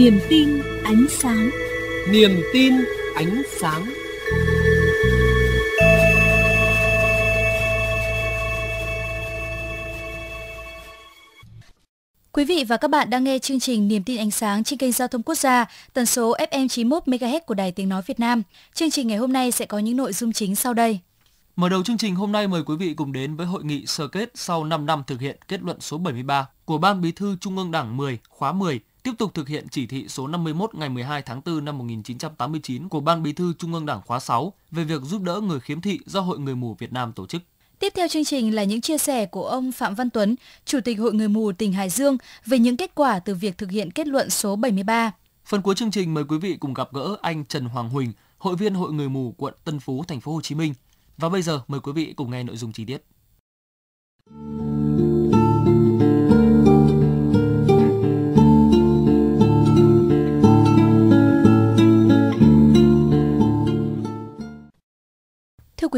Niềm tin ánh sáng Niềm tin ánh sáng Quý vị và các bạn đang nghe chương trình Niềm tin ánh sáng trên kênh Giao thông Quốc gia, tần số FM 91 MHz của Đài Tiếng nói Việt Nam. Chương trình ngày hôm nay sẽ có những nội dung chính sau đây. Mở đầu chương trình hôm nay mời quý vị cùng đến với hội nghị sơ kết sau 5 năm thực hiện kết luận số 73 của Ban Bí thư Trung ương Đảng 10 khóa 10 tiếp tục thực hiện chỉ thị số 51 ngày 12 tháng 4 năm 1989 của Ban Bí thư Trung ương Đảng khóa 6 về việc giúp đỡ người khiếm thị do Hội Người mù Việt Nam tổ chức. Tiếp theo chương trình là những chia sẻ của ông Phạm Văn Tuấn, Chủ tịch Hội Người mù tỉnh Hải Dương về những kết quả từ việc thực hiện kết luận số 73. Phần cuối chương trình mời quý vị cùng gặp gỡ anh Trần Hoàng Huỳnh, hội viên Hội Người mù quận Tân Phú, thành phố Hồ Chí Minh. Và bây giờ mời quý vị cùng nghe nội dung chi tiết.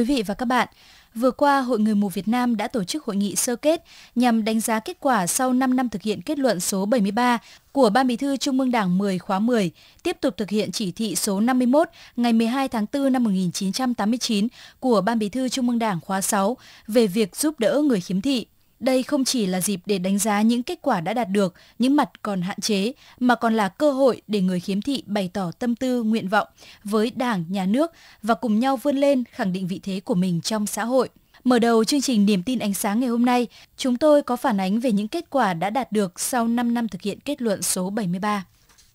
quý vị và các bạn, vừa qua Hội Người mù Việt Nam đã tổ chức hội nghị sơ kết nhằm đánh giá kết quả sau 5 năm thực hiện kết luận số 73 của Ban Bí thư Trung ương Đảng 10 khóa 10, tiếp tục thực hiện chỉ thị số 51 ngày 12 tháng 4 năm 1989 của Ban Bí thư Trung ương Đảng khóa 6 về việc giúp đỡ người khiếm thị. Đây không chỉ là dịp để đánh giá những kết quả đã đạt được, những mặt còn hạn chế, mà còn là cơ hội để người khiếm thị bày tỏ tâm tư, nguyện vọng với Đảng, Nhà nước và cùng nhau vươn lên khẳng định vị thế của mình trong xã hội. Mở đầu chương trình Niềm tin ánh sáng ngày hôm nay, chúng tôi có phản ánh về những kết quả đã đạt được sau 5 năm thực hiện kết luận số 73.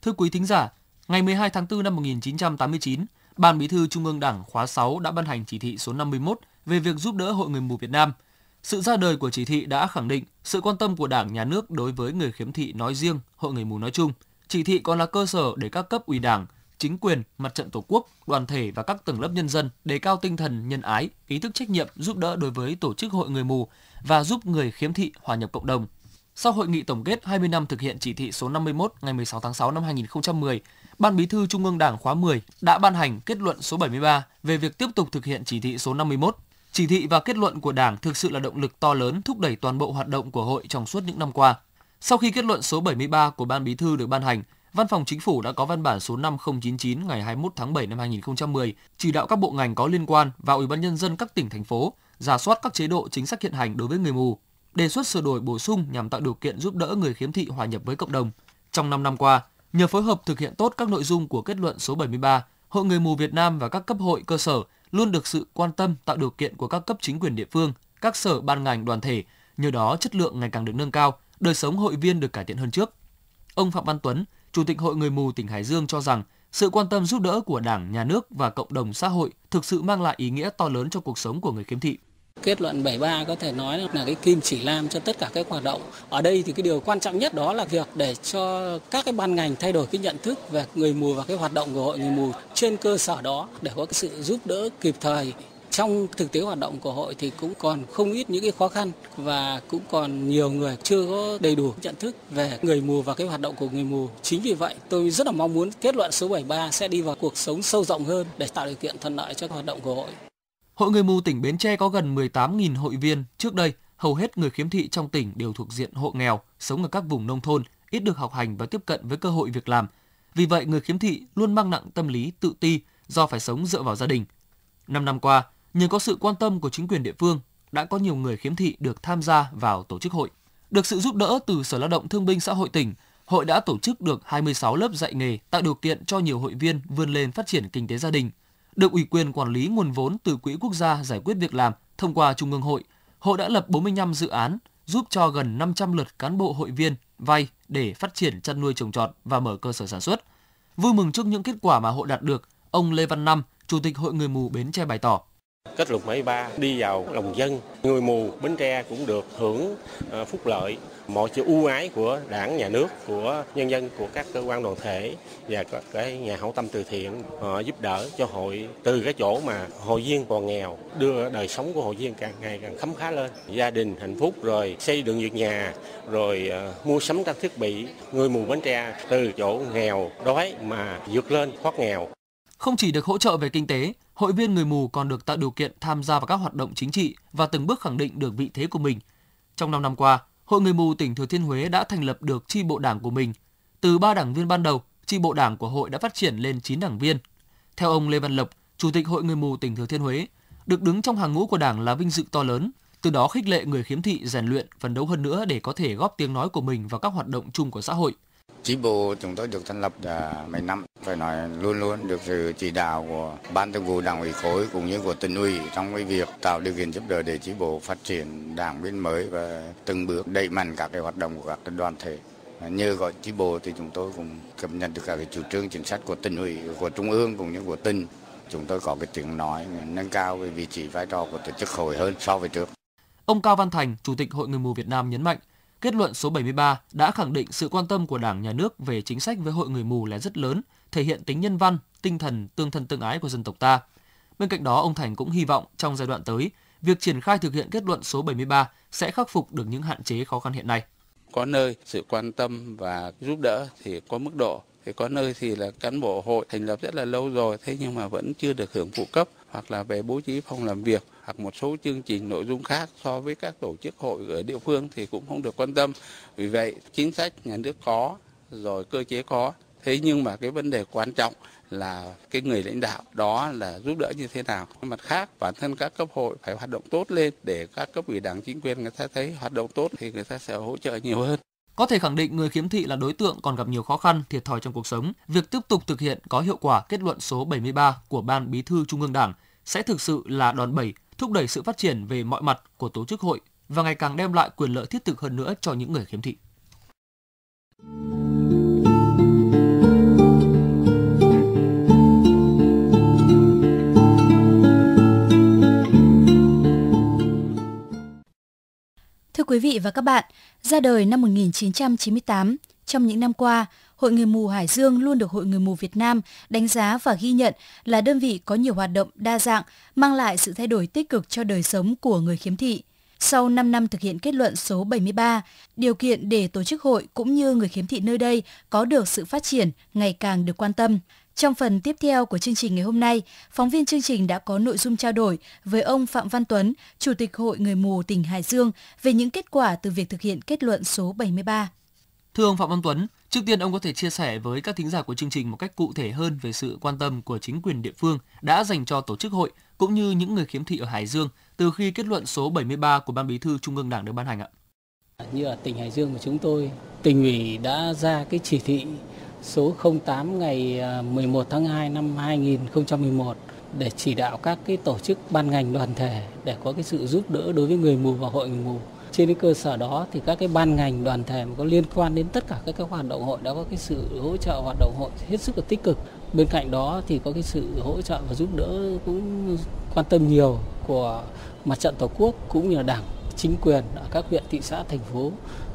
Thưa quý thính giả, ngày 12 tháng 4 năm 1989, Ban Bí thư Trung ương Đảng khóa 6 đã ban hành chỉ thị số 51 về việc giúp đỡ Hội người mù Việt Nam – sự ra đời của chỉ thị đã khẳng định sự quan tâm của Đảng, Nhà nước đối với người khiếm thị nói riêng, hội người mù nói chung. Chỉ thị còn là cơ sở để các cấp ủy Đảng, chính quyền, mặt trận tổ quốc, đoàn thể và các tầng lớp nhân dân đề cao tinh thần nhân ái, ý thức trách nhiệm giúp đỡ đối với tổ chức hội người mù và giúp người khiếm thị hòa nhập cộng đồng. Sau hội nghị tổng kết 20 năm thực hiện chỉ thị số 51 ngày 16 tháng 6 năm 2010, Ban Bí thư Trung ương Đảng khóa 10 đã ban hành kết luận số 73 về việc tiếp tục thực hiện chỉ thị số 51 chỉ thị và kết luận của Đảng thực sự là động lực to lớn thúc đẩy toàn bộ hoạt động của hội trong suốt những năm qua. Sau khi kết luận số 73 của Ban Bí thư được ban hành, Văn phòng Chính phủ đã có văn bản số 5099 ngày 21 tháng 7 năm 2010 chỉ đạo các bộ ngành có liên quan và Ủy ban nhân dân các tỉnh thành phố giả soát các chế độ chính sách hiện hành đối với người mù, đề xuất sửa đổi bổ sung nhằm tạo điều kiện giúp đỡ người khiếm thị hòa nhập với cộng đồng. Trong 5 năm qua, nhờ phối hợp thực hiện tốt các nội dung của kết luận số 73, Hội người mù Việt Nam và các cấp hội cơ sở luôn được sự quan tâm tạo điều kiện của các cấp chính quyền địa phương, các sở ban ngành đoàn thể, nhờ đó chất lượng ngày càng được nâng cao, đời sống hội viên được cải thiện hơn trước. Ông Phạm Văn Tuấn, Chủ tịch Hội Người mù tỉnh Hải Dương cho rằng sự quan tâm giúp đỡ của Đảng, Nhà nước và cộng đồng xã hội thực sự mang lại ý nghĩa to lớn cho cuộc sống của người khiếm thị kết luận 73 có thể nói là cái kim chỉ nam cho tất cả các hoạt động. Ở đây thì cái điều quan trọng nhất đó là việc để cho các cái ban ngành thay đổi cái nhận thức về người mù và cái hoạt động của hội người mù trên cơ sở đó để có cái sự giúp đỡ kịp thời trong thực tế hoạt động của hội thì cũng còn không ít những cái khó khăn và cũng còn nhiều người chưa có đầy đủ nhận thức về người mù và cái hoạt động của người mù. Chính vì vậy tôi rất là mong muốn kết luận số 73 sẽ đi vào cuộc sống sâu rộng hơn để tạo điều kiện thuận lợi cho hoạt động của hội. Hội người mù tỉnh Bến Tre có gần 18.000 hội viên. Trước đây, hầu hết người khiếm thị trong tỉnh đều thuộc diện hộ nghèo, sống ở các vùng nông thôn, ít được học hành và tiếp cận với cơ hội việc làm. Vì vậy, người khiếm thị luôn mang nặng tâm lý tự ti do phải sống dựa vào gia đình. Năm năm qua, nhờ có sự quan tâm của chính quyền địa phương, đã có nhiều người khiếm thị được tham gia vào tổ chức hội. Được sự giúp đỡ từ Sở Lao động Thương binh Xã hội tỉnh, hội đã tổ chức được 26 lớp dạy nghề tạo điều kiện cho nhiều hội viên vươn lên phát triển kinh tế gia đình – được ủy quyền quản lý nguồn vốn từ Quỹ Quốc gia Giải quyết Việc làm thông qua Trung ương hội, hội đã lập 45 dự án giúp cho gần 500 lượt cán bộ hội viên vay để phát triển chăn nuôi trồng trọt và mở cơ sở sản xuất. Vui mừng trước những kết quả mà hội đạt được, ông Lê Văn Năm, Chủ tịch Hội Người Mù Bến Tre bày tỏ. Kết luận 73 đi vào lòng dân, người mù Bến Tre cũng được hưởng ờ, phúc lợi mọi sự ưu ái của đảng, nhà nước, của nhân dân, của các cơ quan đoàn thể và các cái nhà hảo tâm từ thiện họ giúp đỡ cho hội từ cái chỗ mà hội viên còn nghèo đưa đời sống của hội viên càng ngày càng khấm khá lên gia đình hạnh phúc rồi xây dựng việc nhà rồi ờ, mua sắm các thiết bị người mù bến tre từ chỗ nghèo đói mà vượt lên thoát nghèo không chỉ được hỗ trợ về kinh tế hội viên người mù còn được tạo điều kiện tham gia vào các hoạt động chính trị và từng bước khẳng định được vị thế của mình trong 5 năm qua, Hội người mù tỉnh Thừa Thiên Huế đã thành lập được chi bộ đảng của mình. Từ 3 đảng viên ban đầu, chi bộ đảng của hội đã phát triển lên 9 đảng viên. Theo ông Lê Văn Lộc, Chủ tịch Hội người mù tỉnh Thừa Thiên Huế, được đứng trong hàng ngũ của đảng là vinh dự to lớn, từ đó khích lệ người khiếm thị rèn luyện, phấn đấu hơn nữa để có thể góp tiếng nói của mình vào các hoạt động chung của xã hội – Chi bộ chúng tôi được thành lập à, mấy năm, phải nói luôn luôn được sự chỉ đạo của Ban thường vụ Đảng ủy khối cũng như của tỉnh ủy trong cái việc tạo điều kiện giúp đỡ để chi bộ phát triển đảng viên mới và từng bước đẩy mạnh các cái hoạt động của các đoàn thể. Nhờ gọi chi bộ thì chúng tôi cũng cập nhật được các cái chủ trương chính sách của tỉnh ủy, của trung ương cũng như của tỉnh. Chúng tôi có cái tiếng nói nâng cao cái vị trí vai trò của tổ chức hội hơn so với trước. Ông Cao Văn Thành, Chủ tịch Hội Người mù Việt Nam nhấn mạnh, Kết luận số 73 đã khẳng định sự quan tâm của Đảng, Nhà nước về chính sách với hội người mù là rất lớn, thể hiện tính nhân văn, tinh thần tương thân tương ái của dân tộc ta. Bên cạnh đó, ông Thành cũng hy vọng trong giai đoạn tới, việc triển khai thực hiện kết luận số 73 sẽ khắc phục được những hạn chế khó khăn hiện nay. Có nơi sự quan tâm và giúp đỡ thì có mức độ, thì có nơi thì là cán bộ hội thành lập rất là lâu rồi, thế nhưng mà vẫn chưa được hưởng phụ cấp hoặc là về bố trí phòng làm việc hoặc một số chương trình nội dung khác so với các tổ chức hội ở địa phương thì cũng không được quan tâm. Vì vậy, chính sách nhà nước có, rồi cơ chế có. Thế nhưng mà cái vấn đề quan trọng là cái người lãnh đạo đó là giúp đỡ như thế nào. Mặt khác, bản thân các cấp hội phải hoạt động tốt lên để các cấp ủy đảng chính quyền người ta thấy hoạt động tốt thì người ta sẽ hỗ trợ nhiều hơn. Có thể khẳng định người khiếm thị là đối tượng còn gặp nhiều khó khăn, thiệt thòi trong cuộc sống. Việc tiếp tục thực hiện có hiệu quả kết luận số 73 của Ban Bí thư Trung ương Đảng sẽ thực sự là đòn bẩy thúc đẩy sự phát triển về mọi mặt của tổ chức hội và ngày càng đem lại quyền lợi thiết thực hơn nữa cho những người khiếm thị. Thưa quý vị và các bạn, ra đời năm 1998, trong những năm qua, Hội Người Mù Hải Dương luôn được Hội Người Mù Việt Nam đánh giá và ghi nhận là đơn vị có nhiều hoạt động đa dạng, mang lại sự thay đổi tích cực cho đời sống của người khiếm thị. Sau 5 năm thực hiện kết luận số 73, điều kiện để tổ chức hội cũng như người khiếm thị nơi đây có được sự phát triển ngày càng được quan tâm. Trong phần tiếp theo của chương trình ngày hôm nay, phóng viên chương trình đã có nội dung trao đổi với ông Phạm Văn Tuấn, Chủ tịch Hội Người Mù tỉnh Hải Dương về những kết quả từ việc thực hiện kết luận số 73. Thưa ông Phạm Văn Tuấn, trước tiên ông có thể chia sẻ với các thính giả của chương trình một cách cụ thể hơn về sự quan tâm của chính quyền địa phương đã dành cho tổ chức hội cũng như những người khiếm thị ở Hải Dương từ khi kết luận số 73 của Ban Bí thư Trung ương Đảng được ban hành ạ? Như ở tỉnh Hải Dương của chúng tôi, tỉnh ủy đã ra cái chỉ thị số 08 ngày 11 à, tháng 2 năm 2011 để chỉ đạo các cái tổ chức ban ngành đoàn thể để có cái sự giúp đỡ đối với người mù và hội người mù trên cái cơ sở đó thì các cái ban ngành đoàn thể có liên quan đến tất cả các cái hoạt động hội đã có cái sự hỗ trợ hoạt động hội hết sức là tích cực bên cạnh đó thì có cái sự hỗ trợ và giúp đỡ cũng quan tâm nhiều của mặt trận tổ quốc cũng như là đảng chính quyền ở các huyện thị xã thành phố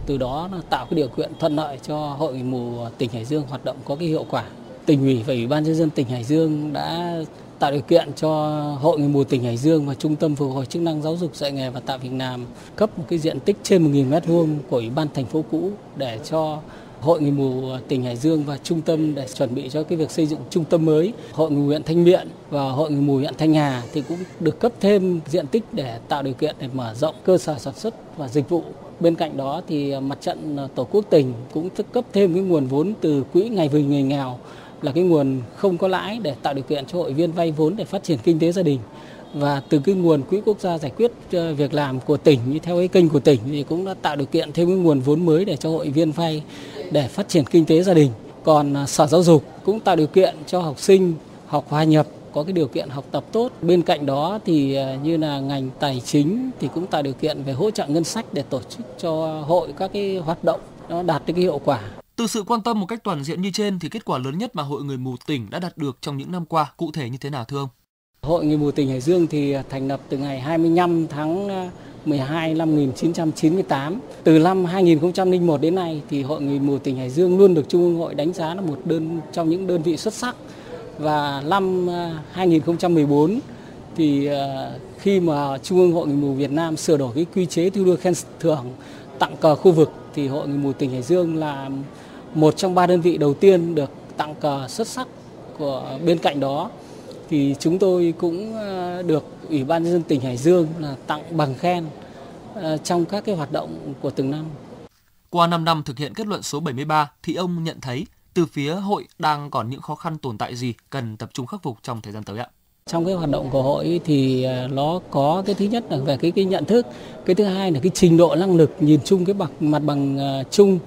từ đó là tạo cái điều kiện thuận lợi cho hội người mù tỉnh Hải Dương hoạt động có cái hiệu quả tỉnh ủy và ủy ban nhân dân tỉnh Hải Dương đã tạo điều kiện cho Hội Người mù tỉnh Hải Dương và Trung tâm phục hồi chức năng giáo dục dạy nghề và tạo việc làm cấp một cái diện tích trên 1.000 m2 của Ủy ban thành phố cũ để cho Hội Người mù tỉnh Hải Dương và trung tâm để chuẩn bị cho cái việc xây dựng trung tâm mới. Hội Người mù huyện Thanh Miện và Hội Người mù huyện Thanh Hà thì cũng được cấp thêm diện tích để tạo điều kiện để mở rộng cơ sở sản xuất và dịch vụ. Bên cạnh đó thì mặt trận Tổ quốc tỉnh cũng cấp thêm cái nguồn vốn từ quỹ Ngày vì người nghèo là cái nguồn không có lãi để tạo điều kiện cho hội viên vay vốn để phát triển kinh tế gia đình và từ cái nguồn quỹ quốc gia giải quyết ờ, việc làm của tỉnh như theo cái kênh của tỉnh thì cũng đã tạo điều kiện thêm cái nguồn vốn mới để cho hội viên vay để phát triển kinh tế gia đình còn ờ, sở giáo dục cũng tạo điều kiện cho học sinh học hòa nhập có cái điều kiện học tập tốt bên cạnh đó thì ờ, như là ngành tài chính thì cũng tạo điều kiện về hỗ trợ ngân sách để tổ chức cho hội các cái hoạt động nó đạt được cái hiệu quả từ sự quan tâm một cách toàn diện như trên thì kết quả lớn nhất mà Hội Người Mù tỉnh đã đạt được trong những năm qua cụ thể như thế nào thưa ông? Hội Người Mù tỉnh Hải Dương thì thành lập từ ngày 25 tháng 12 ờ, năm 1998. Từ năm 2001 đến nay thì Hội Người Mù tỉnh Hải Dương luôn được Trung ương hội đánh giá là một đơn trong những đơn vị xuất sắc. Và năm 2014 ờ, thì ờ, khi mà Trung ương Hội Người Mù Việt Nam sửa đổi cái quy chế thi đua khen thưởng tặng cờ khu vực thì Hội Người Mù tỉnh Hải Dương là một trong ba đơn vị đầu tiên được tặng cờ xuất sắc của bên cạnh đó thì chúng tôi cũng ờ, được Ủy ban nhân dân tỉnh Hải Dương là tặng bằng khen ờ, trong các cái hoạt động của từng năm. Qua 5 năm thực hiện kết luận số 73 thì ông nhận thấy từ phía hội đang còn những khó khăn tồn tại gì cần tập trung khắc phục trong thời gian tới ạ? Trong cái hoạt động của hội thì ờ, nó có cái thứ nhất là về cái cái nhận thức, cái thứ hai là cái trình độ năng lực nhìn chung cái mặt mặt bằng chung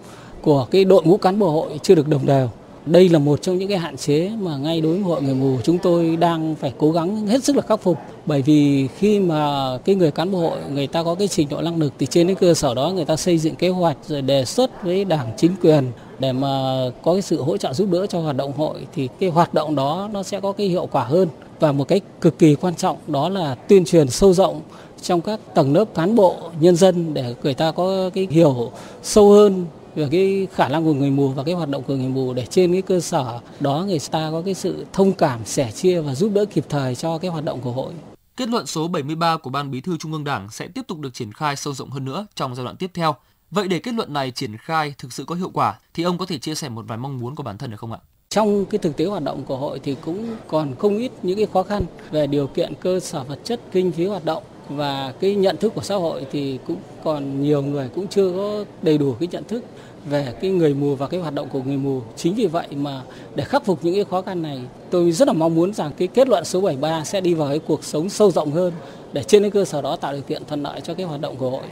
của cái đội ngũ cán bộ hội chưa được đồng đều. Đây là một trong những cái hạn chế mà ngay đối với hội người mù chúng tôi đang phải cố gắng hết sức là khắc phục. Bởi vì khi mà cái người cán bộ hội người ta có cái trình độ năng lực thì trên cái cơ sở đó người ta xây dựng kế hoạch rồi đề xuất với đảng chính quyền để mà có cái sự hỗ trợ giúp đỡ cho hoạt động hội thì cái hoạt động đó nó sẽ có cái hiệu quả hơn. Và một cái cực kỳ quan trọng đó là tuyên truyền sâu rộng trong các tầng lớp cán bộ, nhân dân để người ta có cái hiểu sâu hơn về cái khả năng của người mù và cái hoạt động của người mù để trên cái cơ sở đó người ta có cái sự thông cảm, sẻ chia và giúp đỡ kịp thời cho cái hoạt động của hội. Kết luận số 73 của Ban Bí thư Trung ương Đảng sẽ tiếp tục được triển khai sâu rộng hơn nữa trong giai đoạn tiếp theo. Vậy để kết luận này triển khai thực sự có hiệu quả thì ông có thể chia sẻ một vài mong muốn của bản thân được không ạ? Trong cái thực tế hoạt động của hội thì cũng còn không ít những cái khó khăn về điều kiện cơ sở vật chất, kinh phí hoạt động và cái nhận thức của xã hội thì cũng còn nhiều người cũng chưa có đầy đủ cái nhận thức về cái người mù và cái hoạt động của người mù. Chính vì vậy mà để khắc phục những cái khó khăn này, tôi rất là mong muốn rằng cái kết luận số 73 sẽ đi vào cái cuộc sống sâu rộng hơn để trên cái cơ sở đó tạo điều kiện thuận lợi cho cái hoạt động của hội.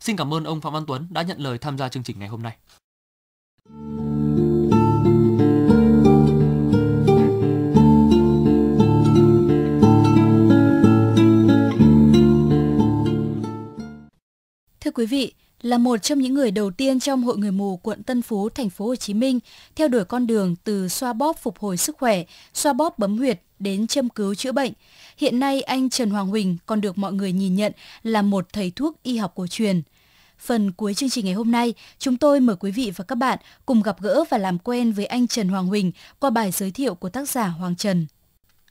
Xin cảm ơn ông Phạm Văn Tuấn đã nhận lời tham gia chương trình ngày hôm nay. Thưa quý vị, là một trong những người đầu tiên trong Hội Người Mù quận Tân Phú, thành phố Hồ Chí Minh, theo đuổi con đường từ xoa bóp phục hồi sức khỏe, xoa bóp bấm huyệt đến châm cứu chữa bệnh. Hiện nay anh Trần Hoàng Huỳnh còn được mọi người nhìn nhận là một thầy thuốc y học cổ truyền. Phần cuối chương trình ngày hôm nay, chúng tôi mời quý vị và các bạn cùng gặp gỡ và làm quen với anh Trần Hoàng Huỳnh qua bài giới thiệu của tác giả Hoàng Trần.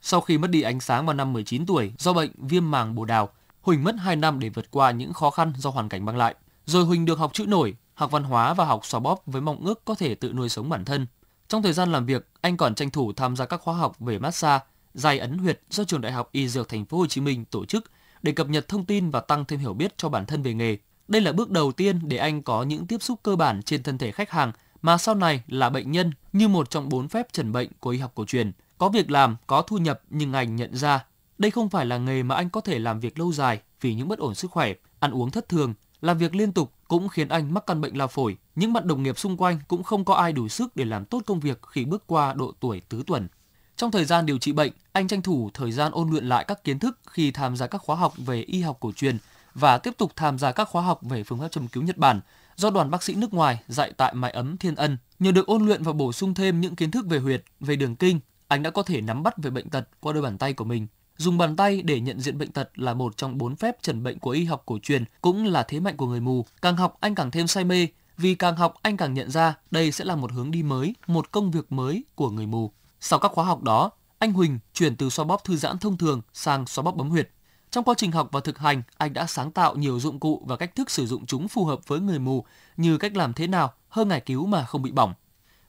Sau khi mất đi ánh sáng vào năm 19 tuổi do bệnh viêm màng bồ đào, Huỳnh mất 2 năm để vượt qua những khó khăn do hoàn cảnh mang lại. Rồi Huỳnh được học chữ nổi, học văn hóa và học xóa bóp với mong ước có thể tự nuôi sống bản thân. Trong thời gian làm việc, anh còn tranh thủ tham gia các khóa học về massage, dài ấn huyệt do trường Đại học Y Dược Thành phố Hồ Chí Minh tổ chức để cập nhật thông tin và tăng thêm hiểu biết cho bản thân về nghề. Đây là bước đầu tiên để anh có những tiếp xúc cơ bản trên thân thể khách hàng mà sau này là bệnh nhân như một trong bốn phép trần bệnh của y học cổ truyền. Có việc làm, có thu nhập nhưng anh nhận ra đây không phải là nghề mà anh có thể làm việc lâu dài vì những bất ổn sức khỏe, ăn uống thất thường, làm việc liên tục cũng khiến anh mắc căn bệnh lao phổi. Những bạn đồng nghiệp xung quanh cũng không có ai đủ sức để làm tốt công việc khi bước qua độ tuổi tứ tuần. Trong thời gian điều trị bệnh, anh tranh thủ thời gian ôn luyện lại các kiến thức khi tham gia các khóa học về y học cổ truyền và tiếp tục tham gia các khóa học về phương pháp châm cứu Nhật Bản do đoàn bác sĩ nước ngoài dạy tại mái ấm Thiên Ân. Nhờ được ôn luyện và bổ sung thêm những kiến thức về huyệt, về đường kinh, anh đã có thể nắm bắt về bệnh tật qua đôi bàn tay của mình. Dùng bàn tay để nhận diện bệnh tật là một trong bốn phép chẩn bệnh của y học cổ truyền, cũng là thế mạnh của người mù. Càng học anh càng thêm say mê, vì càng học anh càng nhận ra đây sẽ là một hướng đi mới, một công việc mới của người mù. Sau các khóa học đó, anh Huỳnh chuyển từ xoa bóp thư giãn thông thường sang xoa bóp bấm huyệt. Trong quá trình học và thực hành, anh đã sáng tạo nhiều dụng cụ và cách thức sử dụng chúng phù hợp với người mù, như cách làm thế nào hơn ngải cứu mà không bị bỏng.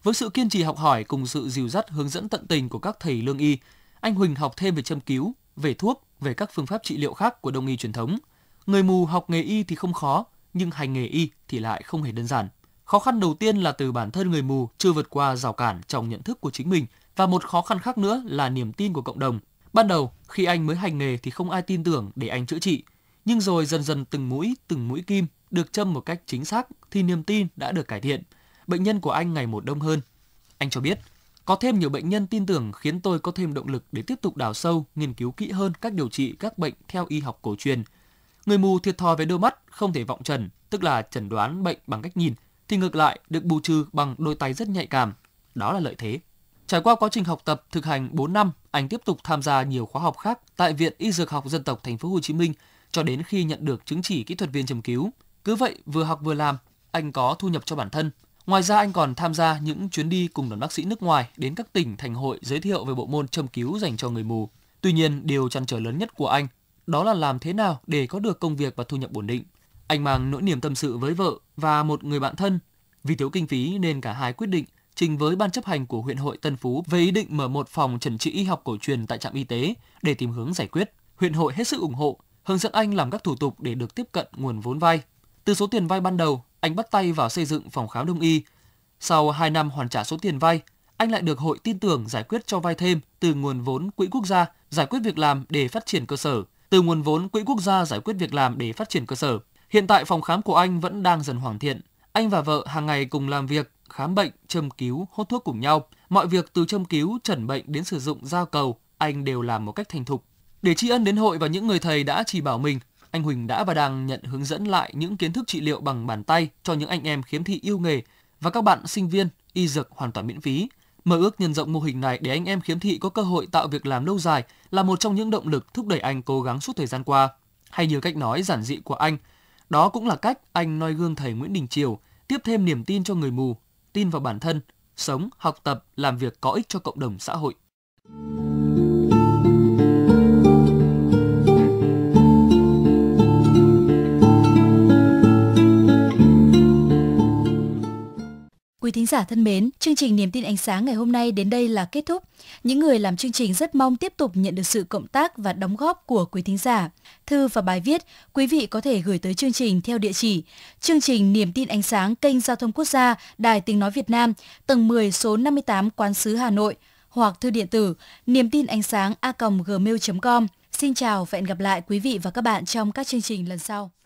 Với sự kiên trì học hỏi cùng sự dìu dắt hướng dẫn tận tình của các thầy lương y, anh Huỳnh học thêm về châm cứu, về thuốc, về các phương pháp trị liệu khác của đông y truyền thống. Người mù học nghề y thì không khó, nhưng hành nghề y thì lại không hề đơn giản. Khó khăn đầu tiên là từ bản thân người mù chưa vượt qua rào cản trong nhận thức của chính mình và một khó khăn khác nữa là niềm tin của cộng đồng. Ban đầu, khi anh mới hành nghề thì không ai tin tưởng để anh chữa trị, nhưng rồi dần dần từng mũi, từng mũi kim được châm một cách chính xác thì niềm tin đã được cải thiện. Bệnh nhân của anh ngày một đông hơn. Anh cho biết, có thêm nhiều bệnh nhân tin tưởng khiến tôi có thêm động lực để tiếp tục đào sâu, nghiên cứu kỹ hơn các điều trị các bệnh theo y học cổ truyền. Người mù thiệt thòi về đôi mắt không thể vọng trần, tức là chẩn đoán bệnh bằng cách nhìn, thì ngược lại được bù trừ bằng đôi tay rất nhạy cảm. Đó là lợi thế. Trải qua quá trình học tập thực hành 4 năm, anh tiếp tục tham gia nhiều khóa học khác tại Viện Y Dược học Dân tộc Thành phố Hồ Chí Minh cho đến khi nhận được chứng chỉ kỹ thuật viên châm cứu. Cứ vậy vừa học vừa làm, anh có thu nhập cho bản thân, Ngoài ra anh còn tham gia những chuyến đi cùng đoàn bác sĩ nước ngoài đến các tỉnh thành hội giới thiệu về bộ môn châm cứu dành cho người mù. Tuy nhiên, điều chăn trở lớn nhất của anh đó là làm thế nào để có được công việc và thu nhập ổn định. Anh mang nỗi niềm tâm sự với vợ và một người bạn thân. Vì thiếu kinh phí nên cả hai quyết định trình với ban chấp hành của huyện hội Tân Phú về ý định mở một phòng trần trị y học cổ truyền tại trạm y tế để tìm hướng giải quyết. Huyện hội hết sức ủng hộ, hướng dẫn anh làm các thủ tục để được tiếp cận nguồn vốn vay. Từ số tiền vay ban đầu, anh bắt tay vào xây dựng phòng khám đông y. Sau 2 năm hoàn trả số tiền vay, anh lại được hội tin tưởng giải quyết cho vay thêm từ nguồn vốn quỹ quốc gia giải quyết việc làm để phát triển cơ sở, từ nguồn vốn quỹ quốc gia giải quyết việc làm để phát triển cơ sở. Hiện tại phòng khám của anh vẫn đang dần hoàn thiện. Anh và vợ hàng ngày cùng làm việc, khám bệnh, châm cứu, hốt thuốc cùng nhau. Mọi việc từ châm cứu, chẩn bệnh đến sử dụng dao cầu, anh đều làm một cách thành thục. Để tri ân đến hội và những người thầy đã chỉ bảo mình, anh Huỳnh đã và đang nhận hướng dẫn lại những kiến thức trị liệu bằng bàn tay cho những anh em khiếm thị yêu nghề và các bạn sinh viên y dược hoàn toàn miễn phí. Mơ ước nhân rộng mô hình này để anh em khiếm thị có cơ hội tạo việc làm lâu dài là một trong những động lực thúc đẩy anh cố gắng suốt thời gian qua. Hay như cách nói giản dị của anh, đó cũng là cách anh noi gương thầy Nguyễn Đình Triều, tiếp thêm niềm tin cho người mù, tin vào bản thân, sống, học tập, làm việc có ích cho cộng đồng xã hội. Quý thính giả thân mến, chương trình Niềm tin ánh sáng ngày hôm nay đến đây là kết thúc. Những người làm chương trình rất mong tiếp tục nhận được sự cộng tác và đóng góp của quý thính giả. Thư và bài viết, quý vị có thể gửi tới chương trình theo địa chỉ Chương trình Niềm tin ánh sáng kênh Giao thông Quốc gia, Đài Tiếng Nói Việt Nam, tầng 10 số 58 Quán sứ Hà Nội hoặc thư điện tử niềm tin ánh sáng a gmail.com. Xin chào và hẹn gặp lại quý vị và các bạn trong các chương trình lần sau.